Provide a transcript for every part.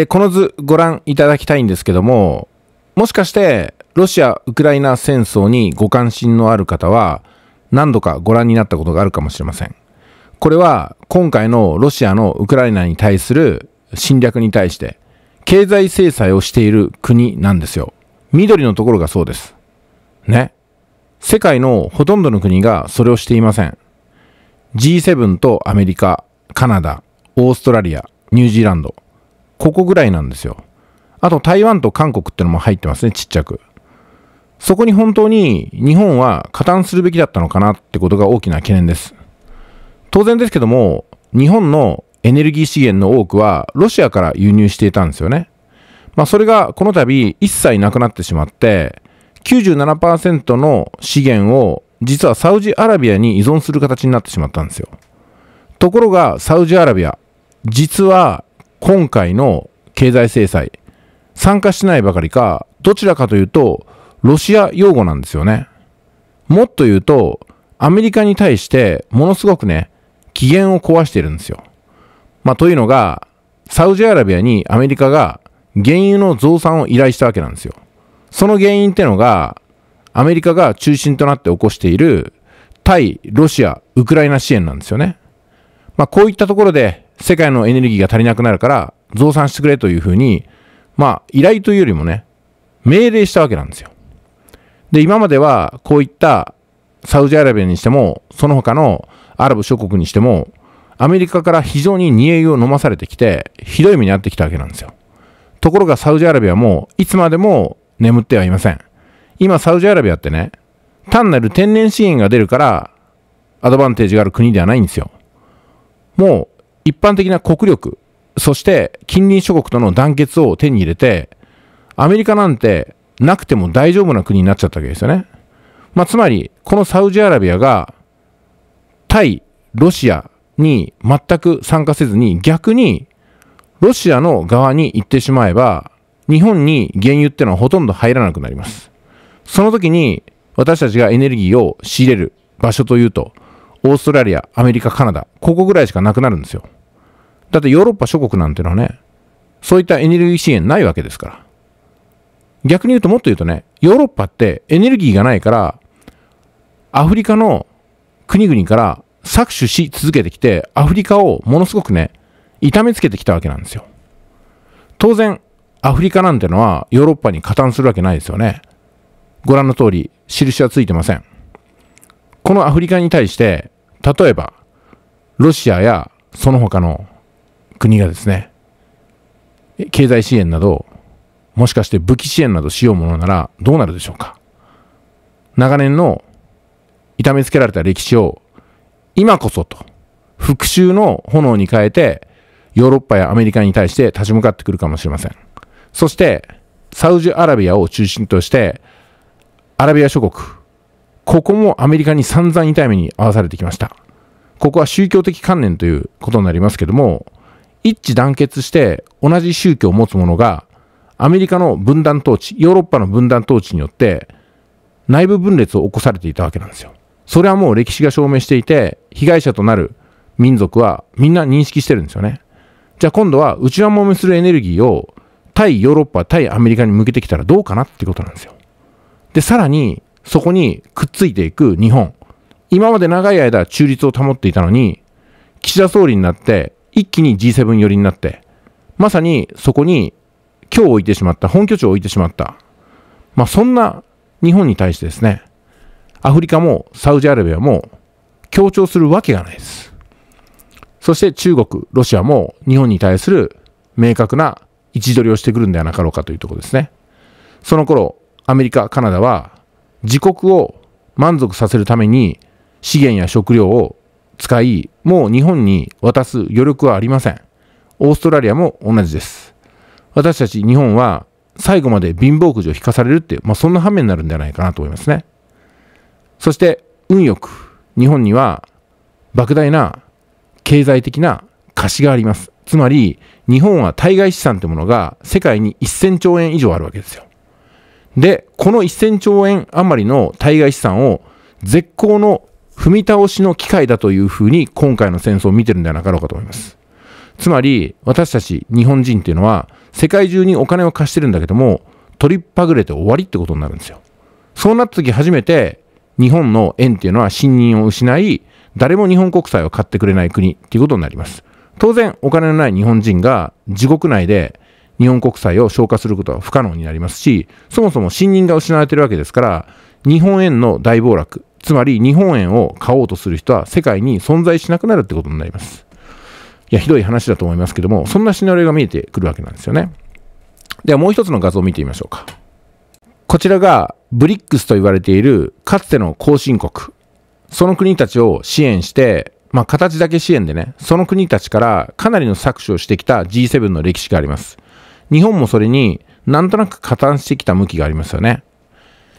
で、この図ご覧いただきたいんですけども、もしかして、ロシア・ウクライナ戦争にご関心のある方は、何度かご覧になったことがあるかもしれません。これは、今回のロシアのウクライナに対する侵略に対して、経済制裁をしている国なんですよ。緑のところがそうです。ね。世界のほとんどの国がそれをしていません。G7 とアメリカ、カナダ、オーストラリア、ニュージーランド。ここぐらいなんですよ。あと台湾と韓国ってのも入ってますね、ちっちゃく。そこに本当に日本は加担するべきだったのかなってことが大きな懸念です。当然ですけども、日本のエネルギー資源の多くはロシアから輸入していたんですよね。まあそれがこの度一切なくなってしまって、97%の資源を実はサウジアラビアに依存する形になってしまったんですよ。ところがサウジアラビア、実は今回の経済制裁、参加しないばかりか、どちらかというと、ロシア用語なんですよね。もっと言うと、アメリカに対して、ものすごくね、機嫌を壊してるんですよ。まあ、というのが、サウジアラビアにアメリカが原油の増産を依頼したわけなんですよ。その原因ってのが、アメリカが中心となって起こしている、対ロシア、ウクライナ支援なんですよね。まあ、こういったところで、世界のエネルギーが足りなくなるから増産してくれというふうに、まあ、依頼というよりもね、命令したわけなんですよ。で、今まではこういったサウジアラビアにしても、その他のアラブ諸国にしても、アメリカから非常に煮えを飲まされてきて、ひどい目に遭ってきたわけなんですよ。ところがサウジアラビアも、いつまでも眠ってはいません。今、サウジアラビアってね、単なる天然資源が出るから、アドバンテージがある国ではないんですよ。もう、一般的な国力、そして近隣諸国との団結を手に入れて、アメリカなんてなくても大丈夫な国になっちゃったわけですよね。まあ、つまり、このサウジアラビアが、対ロシアに全く参加せずに、逆に、ロシアの側に行ってしまえば、日本に原油ってのはほとんど入らなくなります。その時に、私たちがエネルギーを仕入れる場所というと、オーストラリア、アメリカ、カナダ、ここぐらいしかなくなるんですよ。だってヨーロッパ諸国なんてのはね、そういったエネルギー支援ないわけですから。逆に言うともっと言うとね、ヨーロッパってエネルギーがないから、アフリカの国々から搾取し続けてきて、アフリカをものすごくね、痛めつけてきたわけなんですよ。当然、アフリカなんてのはヨーロッパに加担するわけないですよね。ご覧の通り、印はついてません。このアフリカに対して、例えば、ロシアやその他の国がですね、経済支援など、もしかして武器支援などしようものならどうなるでしょうか長年の痛めつけられた歴史を今こそと復讐の炎に変えてヨーロッパやアメリカに対して立ち向かってくるかもしれません。そしてサウジアラビアを中心としてアラビア諸国ここもアメリカに散々痛い目に遭わされてきました。ここは宗教的観念ということになりますけども、一致団結して同じ宗教を持つ者が、アメリカの分断統治、ヨーロッパの分断統治によって、内部分裂を起こされていたわけなんですよ。それはもう歴史が証明していて、被害者となる民族はみんな認識してるんですよね。じゃあ今度は内輪もめするエネルギーを対ヨーロッパ、対アメリカに向けてきたらどうかなってことなんですよ。で、さらにそこにくっついていく日本。今まで長い間中立を保っていたのに、岸田総理になって一気に G7 寄りになって、まさにそこに今日置いてしまった、本拠地を置いてしまった。まあそんな日本に対してですね、アフリカもサウジアラビアも協調するわけがないです。そして中国、ロシアも日本に対する明確な位置取りをしてくるんではなかろうかというところですね。その頃、アメリカ、カナダは自国を満足させるために資源や食料を使い、もう日本に渡す余力はありません。オーストラリアも同じです。私たち日本は最後まで貧乏くじを引かされるっていう、まあ、そんな反面になるんじゃないかなと思いますね。そして、運よく、日本には莫大な経済的な貸しがあります。つまり、日本は対外資産というものが世界に1000兆円以上あるわけですよ。で、この1000兆円余りの対外資産を絶好の踏み倒しの機会だというふうに今回の戦争を見てるんではなかろうかと思います。つまり私たち日本人っていうのは世界中にお金を貸してるんだけども取りっぱぐれて終わりってことになるんですよ。そうなった時初めて日本の円っていうのは信任を失い誰も日本国債を買ってくれない国っていうことになります。当然お金のない日本人が地獄内で日本国債を消化することは不可能になりますし、そもそも信任が失われているわけですから、日本円の大暴落、つまり日本円を買おうとする人は世界に存在しなくなるってことになります。いや、ひどい話だと思いますけども、そんなシナリオが見えてくるわけなんですよね。ではもう一つの画像を見てみましょうか。こちらが BRICS と言われているかつての後進国。その国たちを支援して、まあ形だけ支援でね、その国たちからかなりの搾取をしてきた G7 の歴史があります。日本もそれになんとなく加担してきた向きがありますよね。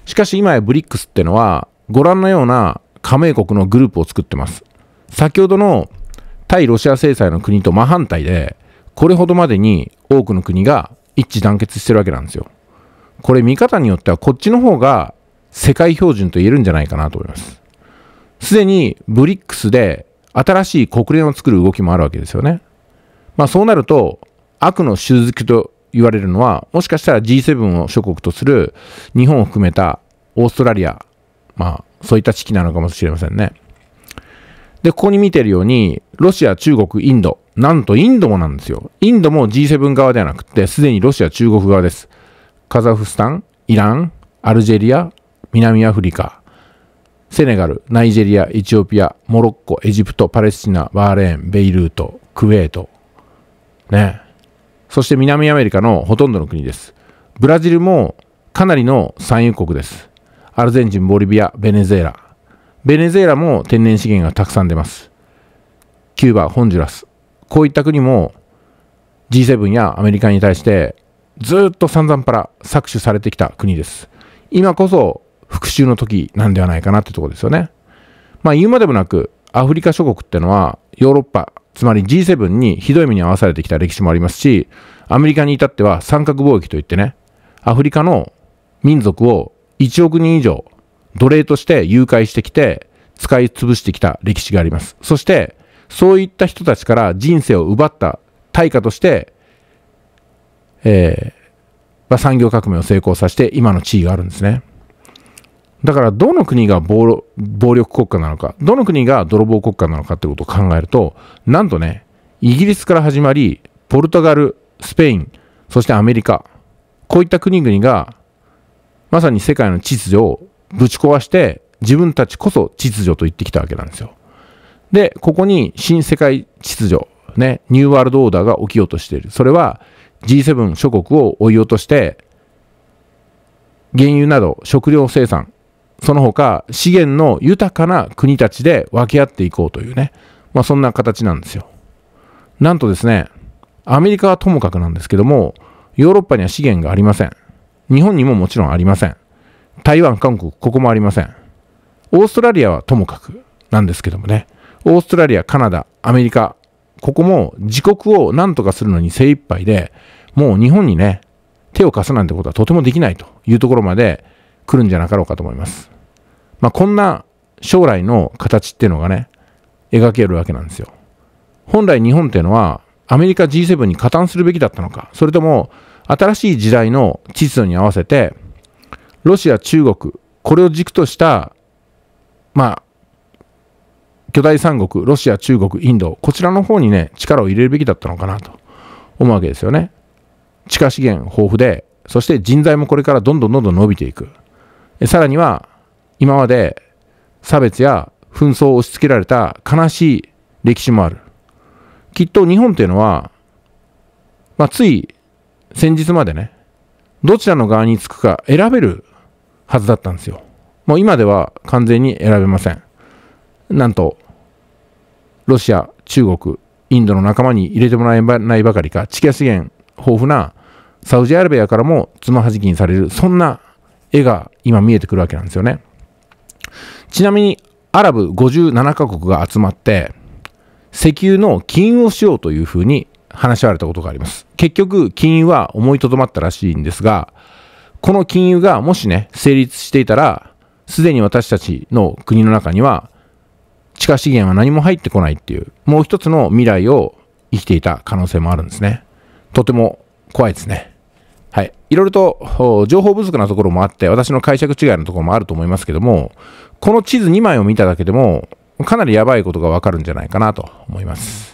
しかし今やブリックスってのはご覧のような加盟国のグループを作ってます。先ほどの対ロシア制裁の国と真反対で、これほどまでに多くの国が一致団結してるわけなんですよ。これ見方によってはこっちの方が世界標準と言えるんじゃないかなと思います。すでにブリックスで新しい国連を作る動きもあるわけですよね。まあそうなると悪の習熟と言われるのは、もしかしたら G7 を諸国とする日本を含めたオーストラリア、まあ、そういった地域なのかもしれませんね。で、ここに見てるように、ロシア、中国、インド。なんとインドもなんですよ。インドも G7 側ではなくて、すでにロシア、中国側です。カザフスタン、イラン、アルジェリア、南アフリカ、セネガル、ナイジェリア、エチオピア、モロッコ、エジプト、パレスチナ、バーレーン、ベイルート、クウェート。ね。そして南アメリカのほとんどの国です。ブラジルもかなりの産油国です。アルゼンチン、ボリビア、ベネズエラ。ベネズエラも天然資源がたくさん出ます。キューバ、ホンジュラス。こういった国も G7 やアメリカに対してずっと散々パラ搾取されてきた国です。今こそ復讐の時なんではないかなってとこですよね。まあ言うまでもなくアフリカ諸国ってのはヨーロッパつまり G7 にひどい目に遭わされてきた歴史もありますし、アメリカに至っては三角貿易といってね、アフリカの民族を1億人以上奴隷として誘拐してきて、使い潰してきた歴史があります。そして、そういった人たちから人生を奪った対価として、えー、産業革命を成功させて今の地位があるんですね。だからどの国が暴力国家なのか、どの国が泥棒国家なのかってことを考えると、なんとね、イギリスから始まり、ポルトガル、スペイン、そしてアメリカ、こういった国々が、まさに世界の秩序をぶち壊して、自分たちこそ秩序と言ってきたわけなんですよ。で、ここに新世界秩序、ね、ニューワールドオーダーが起きようとしている。それは G7 諸国を追い落として、原油など食料生産、その他資源の豊かな国たちで分け合っていこうというね、まあ、そんな形なんですよ。なんとですね、アメリカはともかくなんですけども、ヨーロッパには資源がありません。日本にももちろんありません。台湾、韓国、ここもありません。オーストラリアはともかくなんですけどもね、オーストラリア、カナダ、アメリカ、ここも自国を何とかするのに精一杯で、もう日本にね、手を貸すなんてことはとてもできないというところまで、来るんじゃなかろうかと思います。まあ、こんな将来の形っていうのがね、描けるわけなんですよ。本来日本っていうのは、アメリカ G7 に加担するべきだったのか、それとも、新しい時代の秩序に合わせて、ロシア、中国、これを軸とした、まあ、巨大三国、ロシア、中国、インド、こちらの方にね、力を入れるべきだったのかなと思うわけですよね。地下資源豊富で、そして人材もこれからどんどんどんどん伸びていく。さらには今まで差別や紛争を押し付けられた悲しい歴史もある。きっと日本っていうのは、まあ、つい先日までね、どちらの側につくか選べるはずだったんですよ。もう今では完全に選べません。なんと、ロシア、中国、インドの仲間に入れてもらえないばかりか、地下資源豊富なサウジアラビアからもつまはじきにされる、そんな絵が今見えてくるわけなんですよね。ちなみに、アラブ57カ国が集まって、石油の禁輸をしようというふうに話し合われたことがあります。結局、禁輸は思いとどまったらしいんですが、この禁輸がもしね、成立していたら、すでに私たちの国の中には、地下資源は何も入ってこないっていう、もう一つの未来を生きていた可能性もあるんですね。とても怖いですね。はい。いろいろと情報不足なところもあって、私の解釈違いのところもあると思いますけども、この地図2枚を見ただけでも、かなりやばいことがわかるんじゃないかなと思います。